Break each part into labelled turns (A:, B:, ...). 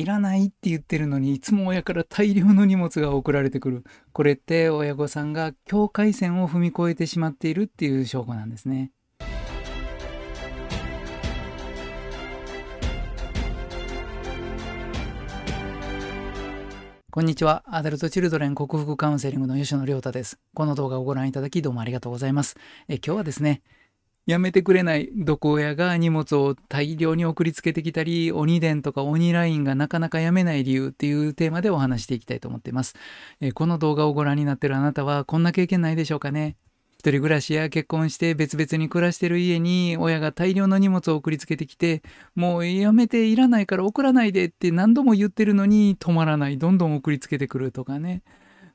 A: いらないって言ってるのにいつも親から大量の荷物が送られてくるこれって親御さんが境界線を踏み越えてしまっているっていう証拠なんですねこんにちは。アダルトチルドレン克服カウンセリングの吉野亮太です。この動画をご覧いただきどうもありがとうございます。え今日はですね、やめてくれない毒親が荷物を大量に送りつけてきたり、鬼伝とか鬼ラインがなかなかやめない理由っていうテーマでお話していきたいと思っています。えー、この動画をご覧になってるあなたはこんな経験ないでしょうかね一人暮らしや結婚して別々に暮らしてる家に親が大量の荷物を送りつけてきてもうやめていらないから送らないでって何度も言ってるのに止まらないどんどん送りつけてくるとかね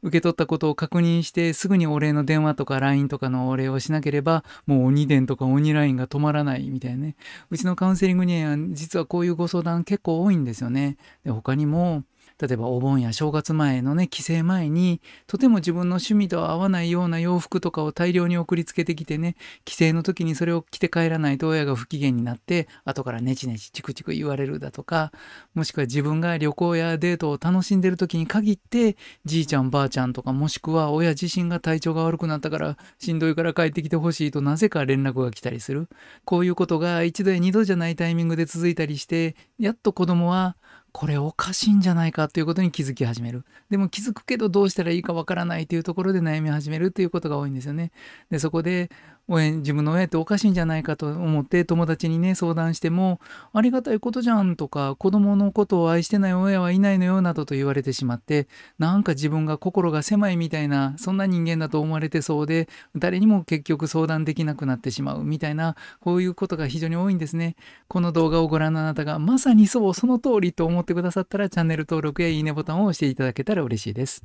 A: 受け取ったことを確認してすぐにお礼の電話とか LINE とかのお礼をしなければもう鬼伝とか鬼 LINE が止まらないみたいなねうちのカウンセリングには実はこういうご相談結構多いんですよねで他にも例えばお盆や正月前のね、帰省前に、とても自分の趣味と合わないような洋服とかを大量に送りつけてきてね、帰省の時にそれを着て帰らないと親が不機嫌になって、後からネチネチチクチク言われるだとか、もしくは自分が旅行やデートを楽しんでる時に限って、じいちゃんばあちゃんとかもしくは親自身が体調が悪くなったから、しんどいから帰ってきてほしいとなぜか連絡が来たりする。こういうことが一度や二度じゃないタイミングで続いたりして、やっと子供は、これおかしいんじゃないかということに気づき始める。でも気づくけどどうしたらいいかわからないというところで悩み始めるということが多いんですよね。で、そこで親自分の親っておかしいんじゃないかと思って友達にね相談してもありがたいことじゃんとか子供のことを愛してない親はいないのよなどと言われてしまってなんか自分が心が狭いみたいなそんな人間だと思われてそうで誰にも結局相談できなくなってしまうみたいなこういうことが非常に多いんですねこの動画をご覧のあなたがまさにそうその通りと思ってくださったらチャンネル登録やいいねボタンを押していただけたら嬉しいです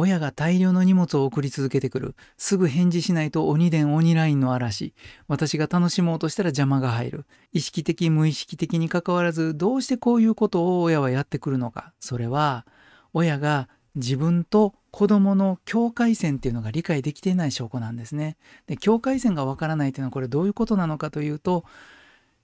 A: 親が大量の荷物を送り続けてくる。すぐ返事しないと鬼伝鬼ラインの嵐。私が楽しもうとしたら邪魔が入る。意識的無意識的に関わらず、どうしてこういうことを親はやってくるのか。それは、親が自分と子供の境界線っていうのが理解できていない証拠なんですね。で、境界線がわからないというのはこれどういうことなのかというと、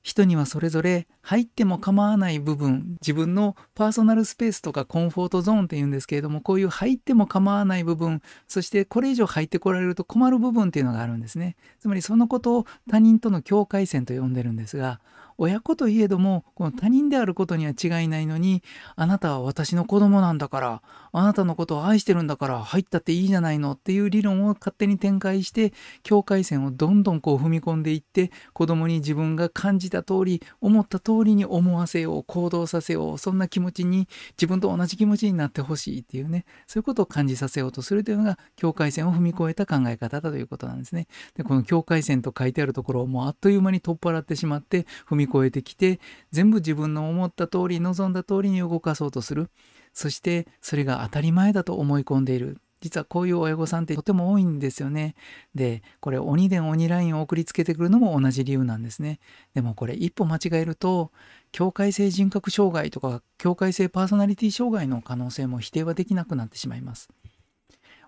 A: 人にはそれぞれ入っても構わない部分自分のパーソナルスペースとかコンフォートゾーンっていうんですけれどもこういう入っても構わない部分そしてこれ以上入ってこられると困る部分っていうのがあるんですねつまりそのことを他人との境界線と呼んでるんですが親子といえどもこの他人であることには違いないのにあなたは私の子供なんだからあなたのことを愛してるんだから入ったっていいじゃないのっていう理論を勝手に展開して境界線をどんどんこう踏み込んでいって子供に自分が感じた通り思った通りに思わせよう行動させようそんな気持ちに自分と同じ気持ちになってほしいっていうねそういうことを感じさせようとするというのが境界線を踏み越えた考え方だということなんですね。でこの境界線と書いてあるところをもうあっという間に取っ払ってしまって踏みみ越えてきて全部自分の思った通り望んだ通りに動かそうとするそしてそれが当たり前だと思い込んでいる実はこういう親御さんってとても多いんですよね。で、これ鬼伝鬼ラインを送りつけてくるのも同じ理由なんですね。でもこれ一歩間違えると、境界性人格障害とか境界性パーソナリティ障害の可能性も否定はできなくなってしまいます。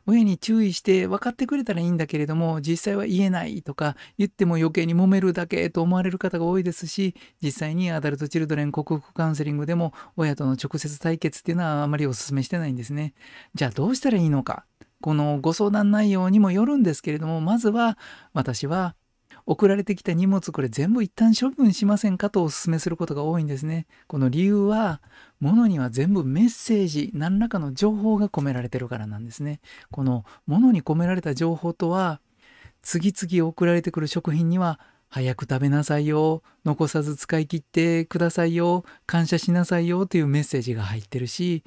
A: 親に注意して分かってくれたらいいんだけれども実際は言えないとか言っても余計に揉めるだけと思われる方が多いですし実際にアダルトチルドレン克服カウンセリングでも親との直接対決っていうのはあまりお勧めしてないんですね。じゃあどうしたらいいのかこのご相談内容にもよるんですけれどもまずは私は送られてきた荷物これ全部一旦処分しませんかとお勧めすることが多いんですねこの理由は物には全部メッセージ何らかの情報が込められてるからなんですねこの物に込められた情報とは次々送られてくる食品には早く食べなさいよ残さず使い切ってくださいよ感謝しなさいよというメッセージが入ってるし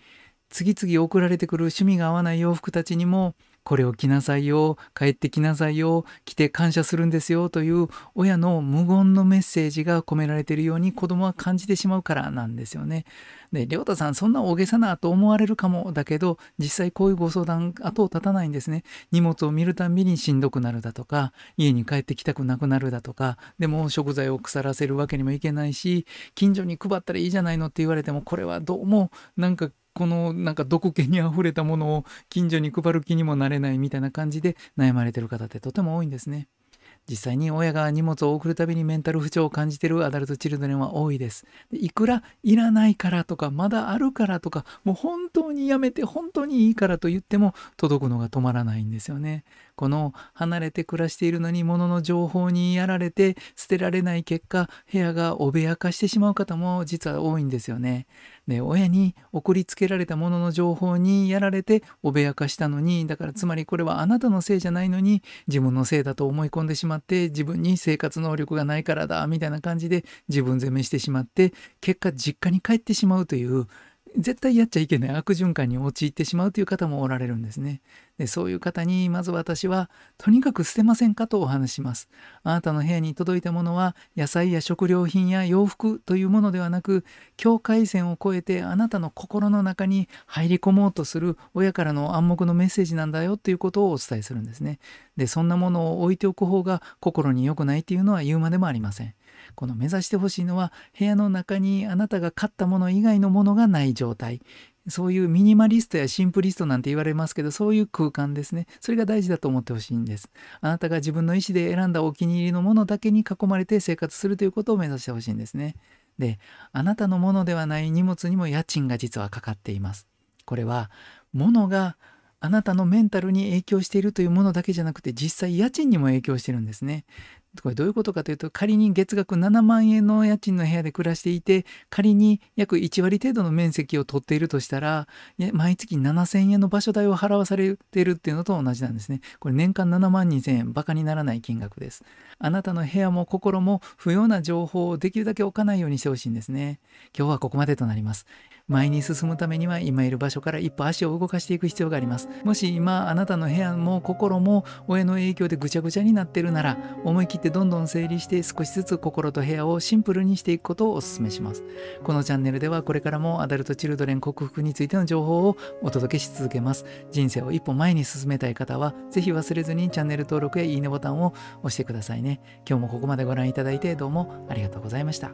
A: 次々送られてくる趣味が合わない洋服たちにもこれを着なさいよ帰ってきなさいよ来て感謝するんですよという親の無言のメッセージが込められているように子供は感じてしまうからなんですよね。で亮太さんそんな大げさなと思われるかもだけど実際こういうご相談後を絶たないんですね。荷物を見るたびにしんどくなるだとか家に帰ってきたくなくなるだとかでも食材を腐らせるわけにもいけないし近所に配ったらいいじゃないのって言われてもこれはどうもなんかこのなんか毒気にあふれたものを近所に配る気にもなれないみたいな感じで悩まれてる方ってとても多いんですね。実際に親が荷物を送るたびにメンタル不調を感じてるアダルトチルドレンは多いですで。いくらいらないからとか、まだあるからとか、もう本当にやめて本当にいいからと言っても届くのが止まらないんですよね。この離れて暮らしているのに物の情報にやられて捨てられない結果部屋が脅かしてしまう方も実は多いんですよね。で親に送りつけられたものの情報にやられて脅かしたのにだからつまりこれはあなたのせいじゃないのに自分のせいだと思い込んでしまって自分に生活能力がないからだみたいな感じで自分責めしてしまって結果実家に帰ってしまうという絶対やっちゃいけない悪循環に陥ってしまうという方もおられるんですね。でそういう方にまず私はとにかく捨てませんかとお話します。あなたの部屋に届いたものは野菜や食料品や洋服というものではなく境界線を越えてあなたの心の中に入り込もうとする親からの暗黙のメッセージなんだよということをお伝えするんですね。でそんなものを置いておく方が心に良くないっていうのは言うまでもありません。この目指してほしいのは部屋の中にあなたが買ったもの以外のものがない状態そういうミニマリストやシンプリストなんて言われますけど、そういう空間ですね。それが大事だと思ってほしいんです。あなたが自分の意思で選んだお気に入りのものだけに囲まれて生活するということを目指してほしいんですね。で、あなたのものではない荷物にも家賃が実はかかっています。これは、物があなたのメンタルに影響しているというものだけじゃなくて実際家賃にも影響してるんですね。これどういうことかというと仮に月額7万円の家賃の部屋で暮らしていて仮に約1割程度の面積を取っているとしたら毎月7,000円の場所代を払わされているっていうのと同じなんですねこれ年間7万2,000円バカにならない金額ですあなたの部屋も心も不要な情報をできるだけ置かないようにしてほしいんですね今日はここまでとなります前に進むためには今いる場所から一歩足を動かしていく必要がありますもし今あなたの部屋も心も親の影響でぐちゃぐちゃになってるなら思い切ってどんどん整理して少しずつ心と部屋をシンプルにしていくことをお勧めします。このチャンネルではこれからもアダルトチルドレン克服についての情報をお届けし続けます。人生を一歩前に進めたい方はぜひ忘れずにチャンネル登録やいいねボタンを押してくださいね。今日もここまでご覧いただいてどうもありがとうございました。